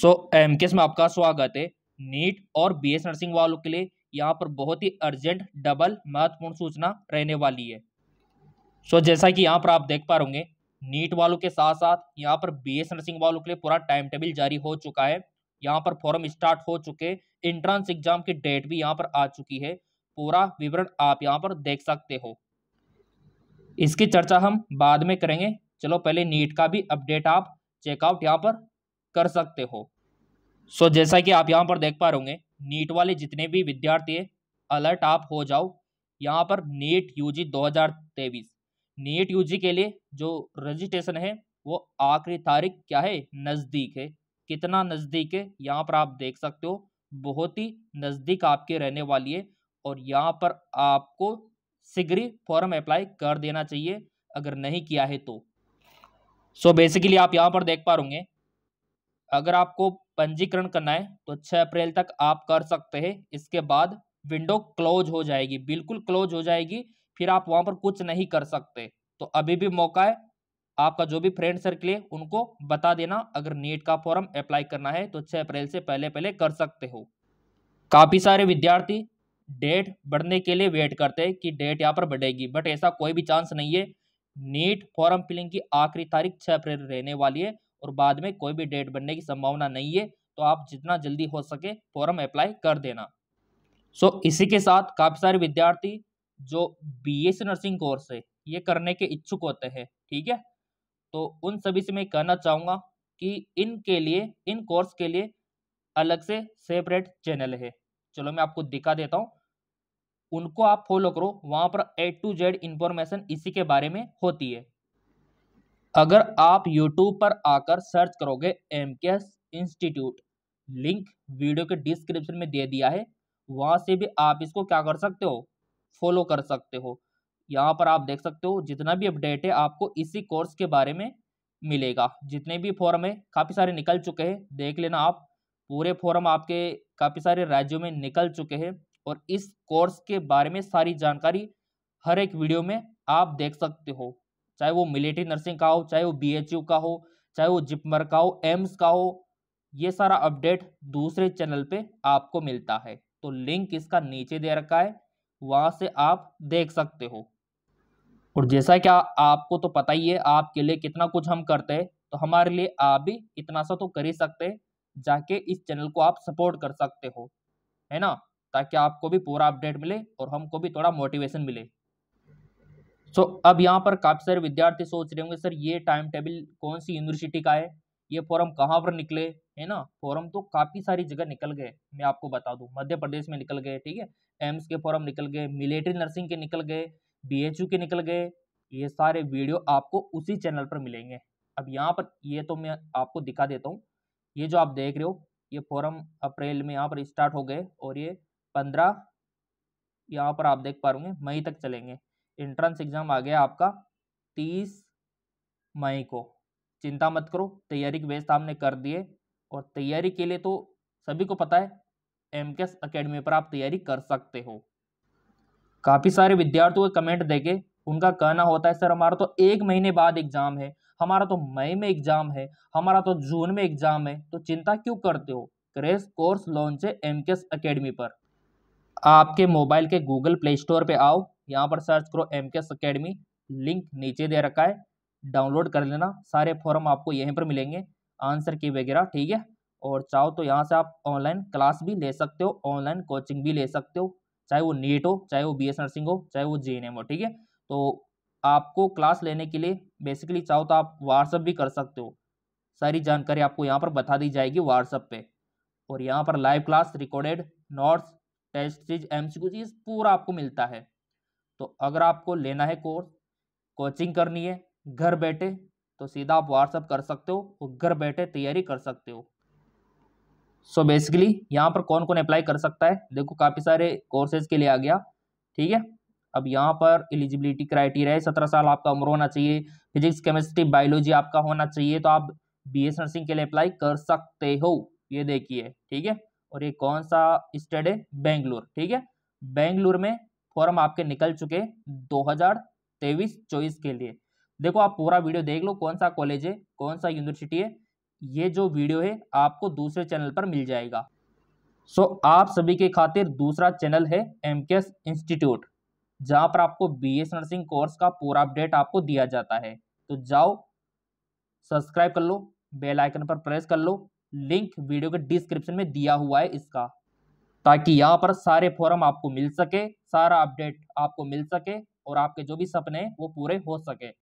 सो M case में आपका स्वागत है नीट और एस नर्सिंग वालों के लिए यहाँ पर बहुत ही अर्जेंट डबल महत्वपूर्ण सूचना रहने वाली है सो so, जैसा कि यहाँ पर आप देख पा रहे नीट वालों के साथ साथ यहाँ पर बीएस नर्सिंग वालों के लिए पूरा टाइम टेबल जारी हो चुका है यहाँ पर फॉर्म स्टार्ट हो चुके इंट्रांस एग्जाम की डेट भी यहाँ पर आ चुकी है पूरा विवरण आप यहाँ पर देख सकते हो इसकी चर्चा हम बाद में करेंगे चलो पहले नीट का भी अपडेट आप चेकआउट यहाँ पर कर सकते हो सो so, जैसा कि आप यहाँ पर देख पा रहे होंगे नीट वाले जितने भी विद्यार्थी हैं अलर्ट आप हो जाओ यहाँ पर नीट यूजी 2023 नीट यूजी के लिए जो रजिस्ट्रेशन है वो आखिरी तारीख क्या है नज़दीक है कितना नज़दीक है यहाँ पर आप देख सकते हो बहुत ही नज़दीक आपके रहने वाली है और यहाँ पर आपको शीघ्र ही फॉर्म अप्लाई कर देना चाहिए अगर नहीं किया है तो सो so बेसिकली आप यहाँ पर देख पा रहे अगर आपको पंजीकरण करना है तो 6 अप्रैल तक आप कर सकते हैं इसके बाद विंडो क्लोज हो जाएगी बिल्कुल क्लोज हो जाएगी फिर आप वहाँ पर कुछ नहीं कर सकते तो अभी भी मौका है आपका जो भी फ्रेंड सर्किल है उनको बता देना अगर नीट का फॉर्म अप्लाई करना है तो 6 अप्रैल से पहले पहले कर सकते हो काफ़ी सारे विद्यार्थी डेट बढ़ने के लिए वेट करते हैं कि डेट यहाँ पर बढ़ेगी बट ऐसा कोई भी चांस नहीं है नीट फॉर्म फिलिंग की आखिरी तारीख 6 अप्रैल रहने वाली है और बाद में कोई भी डेट बनने की संभावना नहीं है तो आप जितना जल्दी हो सके फॉर्म अप्लाई कर देना सो so, इसी के साथ काफ़ी सारे विद्यार्थी जो बीएससी e नर्सिंग कोर्स है ये करने के इच्छुक होते हैं ठीक है तो उन सभी से मैं कहना चाहूँगा कि इनके लिए इन कोर्स के लिए अलग से सेपरेट चैनल है चलो मैं आपको दिखा देता हूँ उनको आप फॉलो करो वहाँ पर ए टू जेड इन्फॉर्मेशन इसी के बारे में होती है अगर आप यूट्यूब पर आकर सर्च करोगे M K S institute link video के डिस्क्रिप्शन में दे दिया है वहाँ से भी आप इसको क्या कर सकते हो फॉलो कर सकते हो यहाँ पर आप देख सकते हो जितना भी अपडेट है आपको इसी कोर्स के बारे में मिलेगा जितने भी फॉर्म है काफ़ी सारे निकल चुके हैं देख लेना आप पूरे फॉर्म आपके काफ़ी सारे राज्यों में निकल चुके हैं और इस कोर्स के बारे में सारी जानकारी हर एक वीडियो में आप देख सकते हो चाहे वो मिलिट्री नर्सिंग का हो चाहे वो बीएचयू का हो चाहे वो जिपमर का हो एम्स का हो ये सारा अपडेट दूसरे चैनल पे आपको मिलता है तो लिंक इसका नीचे दे रखा है वहाँ से आप देख सकते हो और जैसा कि आपको तो पता ही है आपके लिए कितना कुछ हम करते हैं तो हमारे लिए आप भी इतना सा तो कर ही सकते हैं जाके इस चैनल को आप सपोर्ट कर सकते हो है ना ताकि आपको भी पूरा अपडेट मिले और हमको भी थोड़ा मोटिवेशन मिले सो अब यहाँ पर काफ़ी सारे विद्यार्थी सोच रहे होंगे सर ये टाइम टेबल कौन सी यूनिवर्सिटी का है ये फॉरम कहाँ पर निकले है ना फॉरम तो काफ़ी सारी जगह निकल गए मैं आपको बता दूँ मध्य प्रदेश में निकल गए ठीक है एम्स के फॉरम निकल गए मिलिट्री नर्सिंग के निकल गए बी के निकल गए ये सारे वीडियो आपको उसी चैनल पर मिलेंगे अब यहाँ पर ये तो मैं आपको दिखा देता हूँ ये जो आप देख रहे हो ये फॉरम अप्रैल में यहाँ पर स्टार्ट हो गए और ये पंद्रह यहाँ पर आप देख पा रहे मई तक चलेंगे इंट्रेंस एग्जाम आ गया आपका तीस मई को चिंता मत करो तैयारी के बेस्ट आपने कर दिए और तैयारी के लिए तो सभी को पता है एम के अकेडमी पर आप तैयारी कर सकते हो काफ़ी सारे विद्यार्थियों के कमेंट देखे उनका कहना होता है सर हमारा तो एक महीने बाद एग्ज़ाम है हमारा तो मई में एग्ज़ाम है हमारा तो जून में एग्ज़ाम है तो चिंता क्यों करते हो क्रेश कोर्स लॉन्च है एम के एस अकेडमी पर आपके मोबाइल के गूगल प्ले स्टोर पर आओ यहाँ पर सर्च करो M K S academy link नीचे दे रखा है डाउनलोड कर लेना सारे फॉर्म आपको यहीं पर मिलेंगे आंसर की वगैरह ठीक है और चाहो तो यहाँ से आप ऑनलाइन क्लास भी ले सकते हो ऑनलाइन कोचिंग भी ले सकते हो चाहे वो नीट हो चाहे वो बी नर्सिंग हो चाहे वो जे हो ठीक है तो आपको क्लास लेने के लिए बेसिकली चाहो तो आप व्हाट्सअप भी कर सकते हो सारी जानकारी आपको यहाँ पर बता दी जाएगी व्हाट्सअप पे और यहाँ पर live class recorded notes test series M C पूरा आपको मिलता है तो अगर आपको लेना है कोर्स कोचिंग करनी है घर बैठे तो सीधा आप व्हाट्सअप कर सकते हो और घर बैठे तैयारी कर सकते हो सो बेसिकली यहाँ पर कौन कौन अप्लाई कर सकता है देखो काफ़ी सारे कोर्सेज के लिए आ गया ठीक है अब यहाँ पर एलिजिबिलिटी क्राइटेरिया है सत्रह साल आपका उम्र होना चाहिए फिजिक्स केमिस्ट्री बायोलॉजी आपका होना चाहिए तो आप बी एस नर्सिंग के लिए अप्लाई कर सकते हो ये देखिए ठीक है और ये कौन सा स्टेट है बेंगलुरु ठीक है बेंगलुरु में फॉर्म आपके निकल चुके दो हजार तेईस चौबीस के लिए देखो आप पूरा वीडियो देख लो कौन सा कॉलेज है कौन सा यूनिवर्सिटी है ये जो वीडियो है आपको दूसरे चैनल पर मिल जाएगा सो so, आप सभी के खातिर दूसरा चैनल है एम के इंस्टीट्यूट जहाँ पर आपको बी एस नर्सिंग कोर्स का पूरा अपडेट आपको दिया जाता है तो जाओ सब्सक्राइब कर लो बेल आइकन पर प्रेस कर लो लिंक वीडियो के डिस्क्रिप्शन में दिया हुआ है इसका ताकि यहाँ पर सारे फॉर्म आपको मिल सके सारा अपडेट आपको मिल सके और आपके जो भी सपने वो पूरे हो सके